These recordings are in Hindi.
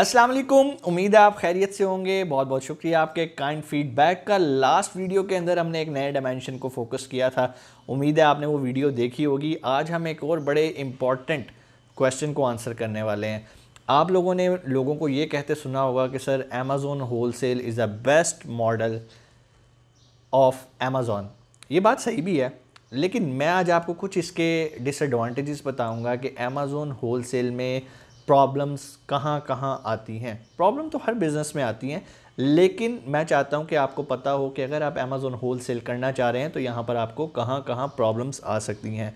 अस्सलाम वालेकुम उम्मीद है आप खैरियत से होंगे बहुत बहुत शुक्रिया आपके काइंड फीडबैक का लास्ट वीडियो के अंदर हमने एक नए डायमेंशन को फोकस किया था उम्मीद है आपने वो वीडियो देखी होगी आज हम एक और बड़े इम्पॉर्टेंट क्वेश्चन को आंसर करने वाले हैं आप लोगों ने लोगों को ये कहते सुना होगा कि sir Amazon wholesale is the best model of Amazon ये बात सही भी है लेकिन मैं आज आपको कुछ इसके डिसएडवांटेजेस बताऊंगा कि अमेज़ोन होल सेल में प्रॉब्लम्स कहाँ कहाँ आती हैं प्रॉब्लम तो हर बिज़नेस में आती हैं लेकिन मैं चाहता हूँ कि आपको पता हो कि अगर आप अमेज़ोन होल सेल करना चाह रहे हैं तो यहाँ पर आपको कहाँ कहाँ प्रॉब्लम्स आ सकती हैं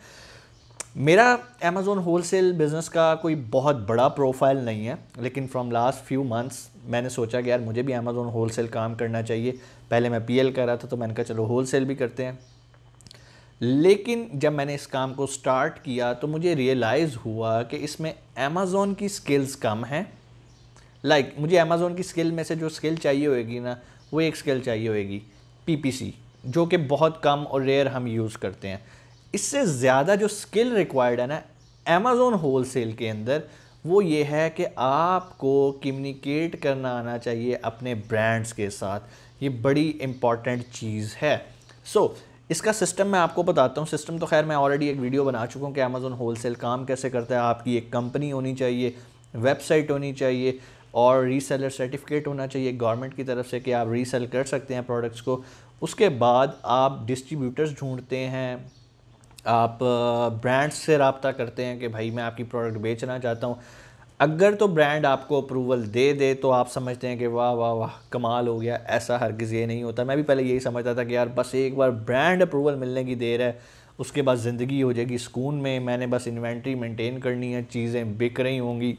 मेरा अमेज़ोन होल सेल बिज़नेस का कोई बहुत बड़ा प्रोफाइल नहीं है लेकिन फ्रॉम लास्ट फ्यू मंथ्स मैंने सोचा कि यार मुझे भी अमेज़ोन होल सेल काम करना चाहिए पहले मैं पी एल कर रहा था तो मैंने कहा चलो होल सेल भी करते हैं लेकिन जब मैंने इस काम को स्टार्ट किया तो मुझे रियलाइज़ हुआ कि इसमें अमेज़ोन की स्किल्स कम हैं लाइक like, मुझे अमेज़ोन की स्किल में से जो स्किल चाहिए होगी ना वो एक स्किल चाहिए होगी पीपीसी जो कि बहुत कम और रेयर हम यूज़ करते हैं इससे ज़्यादा जो स्किल रिक्वायर्ड है ना अमेज़ोन होल सेल के अंदर वो ये है कि आपको कम्युनिकेट करना आना चाहिए अपने ब्रांड्स के साथ ये बड़ी इम्पॉर्टेंट चीज़ है सो so, इसका सिस्टम मैं आपको बताता हूँ सिस्टम तो खैर मैं ऑलरेडी एक वीडियो बना चुका हूँ कि अमेज़ोन होलसेल काम कैसे करता है आपकी एक कंपनी होनी चाहिए वेबसाइट होनी चाहिए और रीसेलर सर्टिफिकेट होना चाहिए गवर्नमेंट की तरफ से कि आप रीसेल कर सकते हैं प्रोडक्ट्स को उसके बाद आप डिस्ट्रीब्यूटर्स ढूंढते हैं आप ब्रांड्स uh, से रबता करते हैं कि भाई मैं आपकी प्रोडक्ट बेचना चाहता हूँ अगर तो ब्रांड आपको अप्रूवल दे दे तो आप समझते हैं कि वाह वाह वाह कमाल हो गया ऐसा किसी ये नहीं होता मैं भी पहले यही समझता था कि यार बस एक बार ब्रांड अप्रूवल मिलने की देर है उसके बाद ज़िंदगी हो जाएगी सुकून में मैंने बस इन्वेंट्री मेंटेन करनी है चीज़ें बिक रही होंगी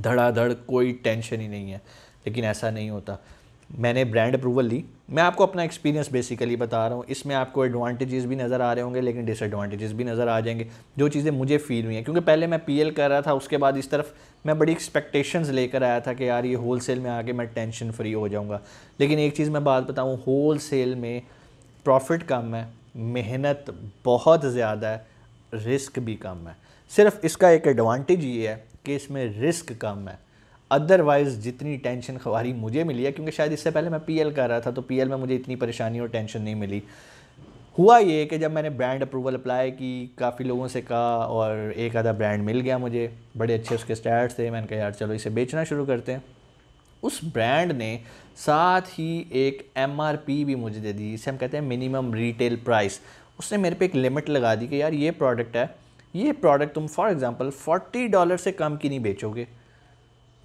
धड़ाधड़ कोई टेंशन ही नहीं है लेकिन ऐसा नहीं होता मैंने ब्रांड अप्रूवल ली मैं आपको अपना एक्सपीरियंस बेसिकली बता रहा हूँ इसमें आपको एडवांटेजेस भी नज़र आ रहे होंगे लेकिन डिसएडवांटेजेस भी नज़र आ जाएंगे जो चीज़ें मुझे फील हुई हैं क्योंकि पहले मैं पीएल कर रहा था उसके बाद इस तरफ मैं बड़ी एक्सपेक्टेशंस लेकर आया था कि यार ये होलसेल में आके मैं टेंशन फ्री हो जाऊँगा लेकिन एक चीज़ मैं बात बताऊँ होल में प्रॉफिट कम है मेहनत बहुत ज़्यादा है रिस्क भी कम है सिर्फ इसका एक एडवांटेज ये है कि इसमें रिस्क कम है अदरवाइज़ जितनी टेंशन खबारी मुझे मिली है क्योंकि शायद इससे पहले मैं पीएल कर रहा था तो पीएल में मुझे इतनी परेशानी और टेंशन नहीं मिली हुआ ये कि जब मैंने ब्रांड अप्रूवल अप्लाई की काफ़ी लोगों से कहा और एक आधा ब्रांड मिल गया मुझे बड़े अच्छे उसके स्टैट्स थे मैंने कहा यार चलो इसे बेचना शुरू करते हैं उस ब्रांड ने साथ ही एक एम भी मुझे दे दी इसे हम कहते हैं मिनिमम रिटेल प्राइस उसने मेरे पे एक लिमिट लगा दी कि यार ये प्रोडक्ट है ये प्रोडक्ट तुम फॉर एग्ज़ाम्पल 40 डॉलर से कम की नहीं बेचोगे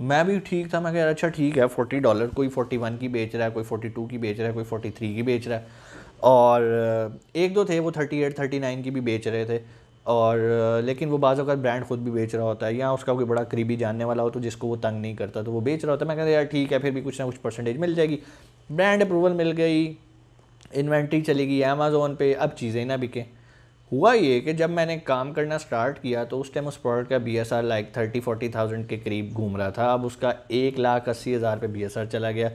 मैं भी ठीक था मैं कह रहा अच्छा ठीक है फोर्टी डॉलर कोई फोर्टी वन की बेच रहा है कोई फोर्टी टू की बेच रहा है कोई फोर्टी थ्री की बेच रहा है और एक दो थे वो थर्टी एट थर्टी नाइन की भी बेच रहे थे और लेकिन वो बाज़ अगर ब्रांड खुद भी बेच रहा होता है या उसका कोई बड़ा करीबी जानने वाला हो तो जिसको वो तंग नहीं करता तो वो बेच रहा होता है मैं कहता यार ठीक है फिर भी कुछ ना कुछ परसेंटेज मिल जाएगी ब्रांड अप्रूवल मिल गई इन्वेंट्री चलेगी अमेज़ोन पे अब चीज़ें ना बिकें हुआ ये कि जब मैंने काम करना स्टार्ट किया तो उस टाइम उस प्रोडक्ट का B S R like thirty forty thousand के करीब घूम रहा था अब उसका एक लाख अस्सी हज़ार पे बी एस आर चला गया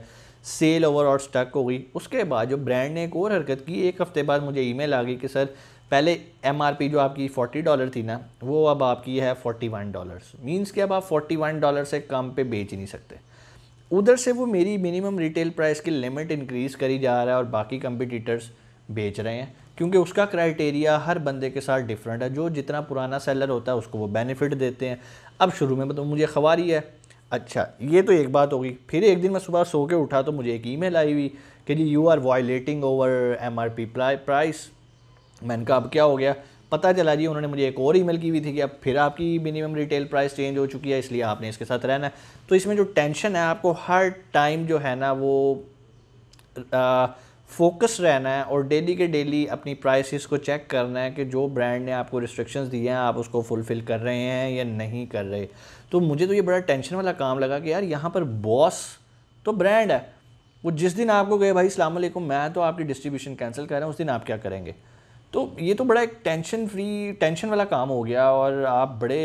सेल ओवर और स्टक हो गई उसके बाद जो ब्रांड ने एक और हरकत की एक हफ़्ते बाद मुझे ईमेल आ गई कि सर पहले एम आर पी जो आपकी फोर्टी डॉलर थी ना वो अब आपकी है फोर्टी वन डॉलर मीन्स कि अब आप फोर्टी वन डॉलर से कम पे बेच ही नहीं सकते उधर से वो मेरी मिनिमम रिटेल प्राइस की लिमिट इंक्रीज़ करी जा रहा है और बाकी कंपिटिटर्स बेच रहे हैं क्योंकि उसका क्राइटेरिया हर बंदे के साथ डिफरेंट है जो जितना पुराना सेलर होता है उसको वो बेनिफिट देते हैं अब शुरू में मतलब मुझे खबर ही है अच्छा ये तो एक बात होगी फिर एक दिन मैं सुबह सो के उठा तो मुझे एक ईमेल आई हुई कि जी you are violating over M R P price मैंने कहा अब क्या हो गया पता चला जी उन्होंने मुझे एक और ईमेल की हुई थी कि अब फिर आपकी मिनिमम रिटेल प्राइस चेंज हो चुकी है इसलिए आपने इसके साथ रहना है तो इसमें जो टेंशन है आपको हर टाइम जो है ना वो आ, फोकस रहना है और डेली के डेली अपनी प्राइसेस को चेक करना है कि जो ब्रांड ने आपको रिस्ट्रिक्शंस दिए हैं आप उसको फुलफ़िल कर रहे हैं या नहीं कर रहे तो मुझे तो ये बड़ा टेंशन वाला काम लगा कि यार यहाँ पर बॉस तो ब्रांड है वो जिस दिन आपको गए भाई अल्लाम मैं तो आपकी डिस्ट्रीब्यूशन कैंसिल कर रहा हूँ उस दिन आप क्या करेंगे तो ये तो बड़ा एक टेंशन फ्री टेंशन वाला काम हो गया और आप बड़े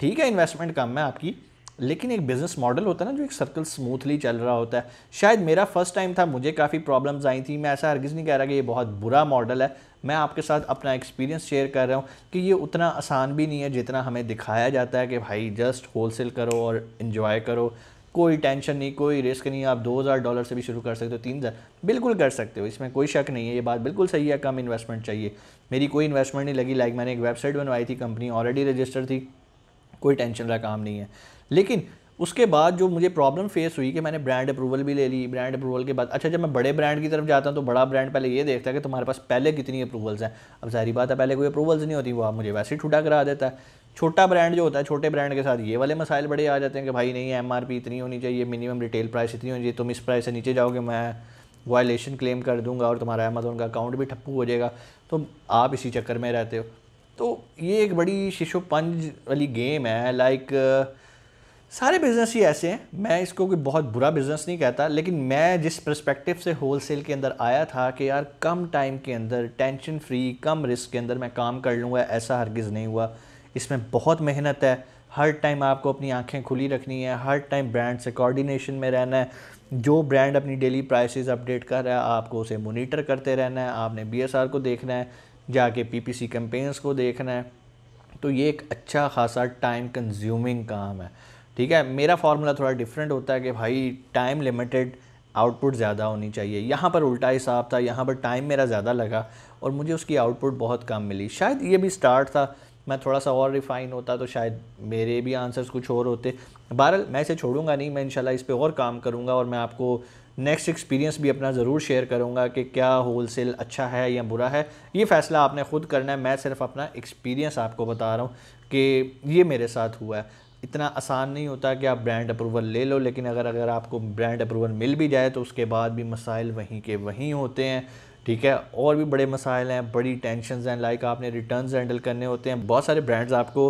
ठीक है इन्वेस्टमेंट कम है आपकी लेकिन एक बिज़नेस मॉडल होता है ना जो एक सर्कल स्मूथली चल रहा होता है शायद मेरा फर्स्ट टाइम था मुझे काफ़ी प्रॉब्लम्स आई थी मैं ऐसा हरगिज़ नहीं कह रहा कि ये बहुत बुरा मॉडल है मैं आपके साथ अपना एक्सपीरियंस शेयर कर रहा हूँ कि ये उतना आसान भी नहीं है जितना हमें दिखाया जाता है कि भाई जस्ट होल करो और इन्जॉय करो कोई टेंशन नहीं कोई रिस्क नहीं आप दो हज़ार डॉलर से भी शुरू कर सकते हो तीन हज़ार बिल्कुल कर सकते हो इसमें कोई शक नहीं है ये बात बिल्कुल सही है कम इन्वेस्टमेंट चाहिए मेरी कोई इन्वेस्टमेंट नहीं लगी लाइक मैंने एक वेबसाइट बनवाई थी कंपनी ऑलरेडी रजिस्टर थी कोई टेंशन वाला काम नहीं है लेकिन उसके बाद जो मुझे प्रॉब्लम फेस हुई कि मैंने ब्रांड अप्रूवल भी ले ली ब्रांड अप्रूवल के बाद अच्छा जब मैं बड़े ब्रांड की तरफ जाता हूँ तो बड़ा ब्रांड पहले ये देखता है कि तुम्हारे पास पहले कितनी अप्रूवल्स हैं अब सारी बात है पहले कोई अप्रूवल्स नहीं होती वो आप मुझे वैसे ही छूटा करा देता है छोटा ब्रांड जो होता है छोटे ब्रांड के साथ ये वाले मसाइल बड़े आ जाते हैं कि भाई नहीं एम इतनी होनी चाहिए मिनिमम रिटेल प्राइस इतनी होनी चाहिए तुम इस प्राइस से नीचे जाओगे मैं वायलेशन क्लेम कर दूंगा और तुम्हारा अमेजोन का अकाउंट भी ठप्पू हो जाएगा तो आप इसी चक्कर में रहते हो तो ये एक बड़ी शिशुपंज पंज वाली गेम है लाइक सारे बिज़नेस ही ऐसे हैं मैं इसको कोई बहुत बुरा बिज़नेस नहीं कहता लेकिन मैं जिस परस्पेक्टिव से होल सेल के अंदर आया था कि यार कम टाइम के अंदर टेंशन फ्री कम रिस्क के अंदर मैं काम कर लूँगा ऐसा हरगिज़ नहीं हुआ इसमें बहुत मेहनत है हर टाइम आपको अपनी आंखें खुली रखनी है हर टाइम ब्रांड से कोऑर्डिनेशन में रहना है जो ब्रांड अपनी डेली प्राइसेस अपडेट कर रहा है आपको उसे मोनीटर करते रहना है आपने बी को देखना है जाके पीपीसी कैंपेन्स को देखना है तो ये एक अच्छा खासा टाइम कंज्यूमिंग काम है ठीक है मेरा फार्मूला थोड़ा डिफरेंट होता है कि भाई टाइम लिमिटेड आउटपुट ज़्यादा होनी चाहिए यहाँ पर उल्टा हिसाब था यहाँ पर टाइम मेरा ज़्यादा लगा और मुझे उसकी आउटपुट बहुत कम मिली शायद ये भी स्टार्ट था मैं थोड़ा सा और रिफ़ाइन होता तो शायद मेरे भी आंसर्स कुछ और होते बहरहाल मैं इसे छोड़ूंगा नहीं मैं इंशाल्लाह इस पर और काम करूँगा और मैं आपको नेक्स्ट एक्सपीरियंस भी अपना ज़रूर शेयर करूँगा कि क्या होलसेल अच्छा है या बुरा है ये फ़ैसला आपने ख़ुद करना है मैं सिर्फ अपना एक्सपीरियंस आपको बता रहा हूँ कि ये मेरे साथ हुआ है इतना आसान नहीं होता कि आप ब्रांड अप्रूवल ले लो लेकिन अगर अगर आपको ब्रांड अप्रूवल मिल भी जाए तो उसके बाद भी मसाइल वहीं के वहीं होते हैं ठीक है और भी बड़े मसाइल हैं बड़ी टेंशन हैं लाइक आपने रिटर्न हैंडल करने होते हैं बहुत सारे ब्रांड्स आपको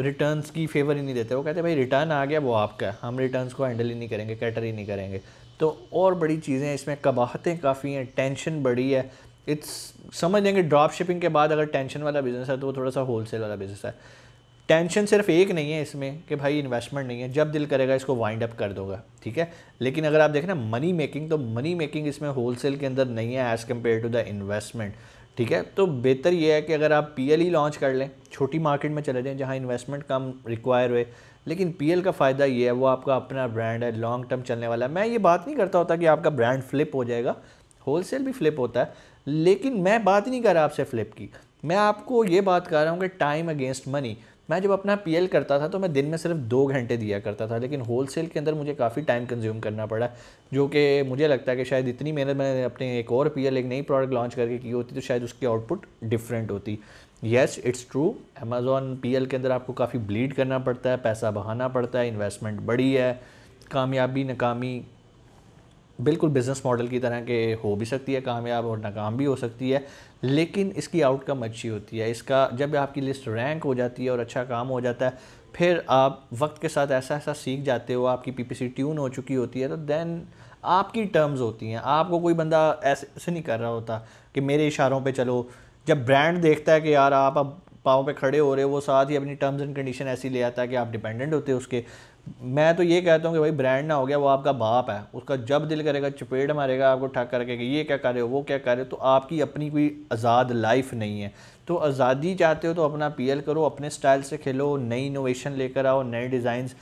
रिटर्न्स की फेवर ही नहीं देते वो कहते हैं भाई रिटर्न आ गया वो आपका हम रिटर्न्स को हैंडल ही नहीं करेंगे कैटर ही नहीं करेंगे तो और बड़ी चीज़ें इसमें कबाहतें काफ़ी हैं टेंशन बड़ी है इट्स समझ लेंगे ड्रॉप शिपिंग के बाद अगर टेंशन वाला बिज़नेस है तो वो थोड़ा सा होल सेल वाला बिज़नेस है टेंशन सिर्फ एक नहीं है इसमें कि भाई इन्वेस्टमेंट नहीं है जब दिल करेगा इसको वाइंड अप कर दोगा ठीक है लेकिन अगर आप देखें ना मनी मेकिंग तो मनी मेकिंग इसमें होलसेल के अंदर नहीं है as compare to the investment ठीक है तो बेहतर ये है कि अगर आप पी ही लॉन्च कर लें छोटी मार्केट में चले जाएँ जहाँ इन्वेस्टमेंट कम रिक्वायर हुए लेकिन पी का फ़ायदा ये है वो आपका अपना ब्रांड है लॉन्ग टर्म चलने वाला है मैं ये बात नहीं करता होता कि आपका ब्रांड फ्लिप हो जाएगा होलसेल भी फ्लिप होता है लेकिन मैं बात नहीं कर रहा आपसे फ्लिप की मैं आपको ये बात कर रहा हूँ कि टाइम अगेंस्ट मनी मैं जब अपना पीएल करता था तो मैं दिन में सिर्फ दो घंटे दिया करता था लेकिन होलसेल के अंदर मुझे काफ़ी टाइम कंज्यूम करना पड़ा जो कि मुझे लगता है कि शायद इतनी मेहनत मैंने अपने एक और पीएल एक नई प्रोडक्ट लॉन्च करके की होती तो शायद उसकी आउटपुट डिफरेंट होती yes it's true Amazon P के अंदर आपको काफ़ी ब्लीड करना पड़ता है पैसा बहाना पड़ता है इन्वेस्टमेंट बड़ी है कामयाबी नाकामी बिल्कुल बिज़नेस मॉडल की तरह के हो भी सकती है कामयाब और नाकाम भी हो सकती है लेकिन इसकी आउटकम अच्छी होती है इसका जब आपकी लिस्ट रैंक हो जाती है और अच्छा काम हो जाता है फिर आप वक्त के साथ ऐसा ऐसा सीख जाते हो आपकी पीपीसी ट्यून हो चुकी होती है तो देन आपकी टर्म्स होती हैं आपको कोई बंदा ऐसे ऐसे नहीं कर रहा होता कि मेरे इशारों पर चलो जब ब्रांड देखता है कि यार आप अब पाँव पे खड़े हो रहे हो वो साथ ही अपनी टर्म्स एंड कंडीशन ऐसी ले आता है कि आप डिपेंडेंट होते हो उसके मैं तो ये कहता हूँ कि भाई ब्रांड ना हो गया वो आपका बाप है उसका जब दिल करेगा चपेट मारेगा आपको ठक करके कि ये क्या कर रहे हो वो क्या कर रहे हो तो आपकी अपनी कोई आज़ाद लाइफ नहीं है तो आज़ादी चाहते हो तो अपना पीएल करो अपने स्टाइल से खेलो नई इनोवेशन लेकर आओ नए डिज़ाइंस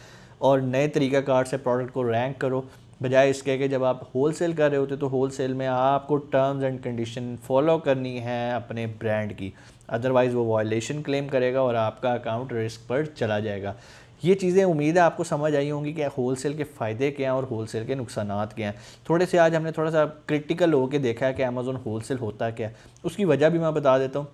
और नए तरीक़ाकार से प्रोडक्ट को रैंक करो बजाय इसके कि जब आप होल सेल कर रहे होते तो होल सेल में आपको टर्म्स एंड कंडीशन फॉलो करनी है अपने ब्रांड की अदरवाइज़ वो वायलेशन क्लेम करेगा और आपका अकाउंट रिस्क पर चला जाएगा ये चीज़ें उम्मीद है आपको समझ आई होंगी कि होल सेल के फ़ायदे क्या हैं और होल सेल के नुकसान क्या हैं थोड़े से आज हमने थोड़ा सा क्रिटिकल होकर देखा है कि अमेज़ोन होल सेल होता क्या है उसकी वजह भी मैं बता देता हूँ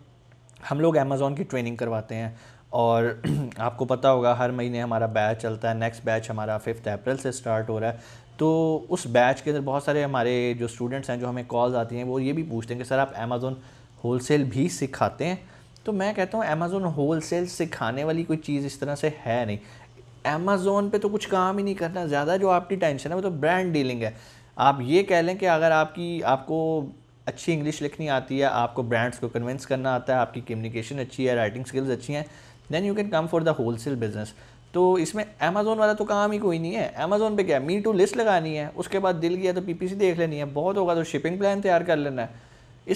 हम लोग अमेज़ोन की ट्रेनिंग करवाते हैं और आपको पता होगा हर महीने हमारा बैच चलता है नेक्स्ट बैच हमारा फिफ्थ अप्रैल से स्टार्ट हो रहा है तो उस बैच के अंदर बहुत सारे हमारे जो स्टूडेंट्स हैं जो हमें कॉल्स आती हैं वो ये भी पूछते हैं कि सर आप अमेज़ोन होल सेल भी सिखाते हैं तो मैं कहता हूँ अमेज़ोन होल सेल सिखाने वाली कोई चीज़ इस तरह से है नहीं अमेज़ोन पे तो कुछ काम ही नहीं करना ज़्यादा जो आपकी टेंशन है वो तो ब्रांड डीलिंग है आप ये कह लें कि अगर आपकी आपको अच्छी इंग्लिश लिखनी आती है आपको ब्रांड्स को कन्विंस करना आता है आपकी कम्युनिकेशन अच्छी है राइटिंग स्किल्स अच्छी हैं then you can come for the wholesale business तो इसमें अमेज़ोन वाला तो काम ही कोई नहीं है अमेज़ोन पे क्या मी टू लिस्ट लगानी है उसके बाद दिल गया तो पीपीसी देख लेनी है बहुत होगा तो शिपिंग प्लान तैयार कर लेना है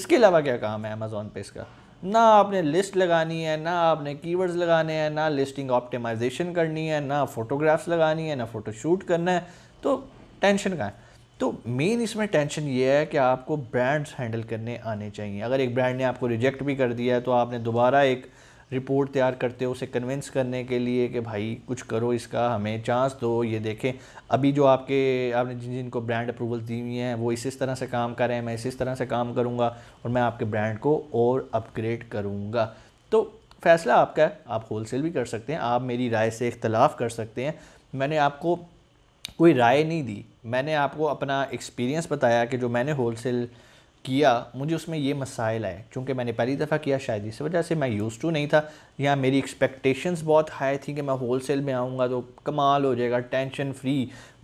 इसके अलावा क्या काम है अमेज़ोन पे इसका ना आपने लिस्ट लगानी है ना आपने कीवर्ड्स लगाने हैं ना लिस्टिंग ऑप्टिमाइजेशन करनी है ना फ़ोटोग्राफ्स लगानी है ना फ़ोटोशूट करना है तो टेंशन का है तो मेन इसमें टेंशन ये है कि आपको ब्रांड्स हैंडल करने आने चाहिए अगर एक ब्रांड ने आपको रिजेक्ट भी कर दिया है तो आपने दोबारा एक रिपोर्ट तैयार करते हो उसे कन्विंस करने के लिए कि भाई कुछ करो इसका हमें चांस दो ये देखें अभी जो आपके आपने जिन जिन को ब्रांड अप्रूवल दी हुई हैं वो इस इस तरह से काम करें मैं इस इस तरह से काम करूँगा और मैं आपके ब्रांड को और अपग्रेड करूँगा तो फ़ैसला आपका है आप सेल भी कर सकते हैं आप मेरी राय से इख्तलाफ कर सकते हैं मैंने आपको कोई राय नहीं दी मैंने आपको अपना एक्सपीरियंस बताया कि जो मैंने होलसेल किया मुझे उसमें ये मसाइल आए चूँकि मैंने पहली दफ़ा किया शायद इस वजह से मैं यूज़ टू नहीं था यहाँ मेरी एक्सपेक्टेशंस बहुत हाई थी कि मैं होल सेल में आऊँगा तो कमाल हो जाएगा टेंशन फ्री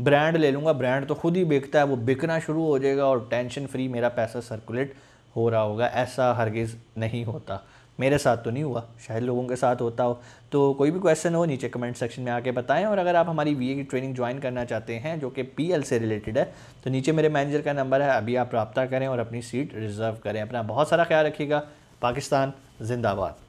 ब्रांड ले लूँगा ब्रांड तो खुद ही बिकता है वो बिकना शुरू हो जाएगा और टेंशन फ्री मेरा पैसा सर्कुलेट हो रहा होगा ऐसा हरगिज़ नहीं होता मेरे साथ तो नहीं हुआ शायद लोगों के साथ होता हो तो कोई भी क्वेश्चन हो नीचे कमेंट सेक्शन में आके बताएं और अगर आप हमारी वी की ट्रेनिंग ज्वाइन करना चाहते हैं जो कि पी से रिलेटेड है तो नीचे मेरे मैनेजर का नंबर है अभी आप रबता करें और अपनी सीट रिज़र्व करें अपना बहुत सारा ख्याल रखिएगा पाकिस्तान जिंदाबाद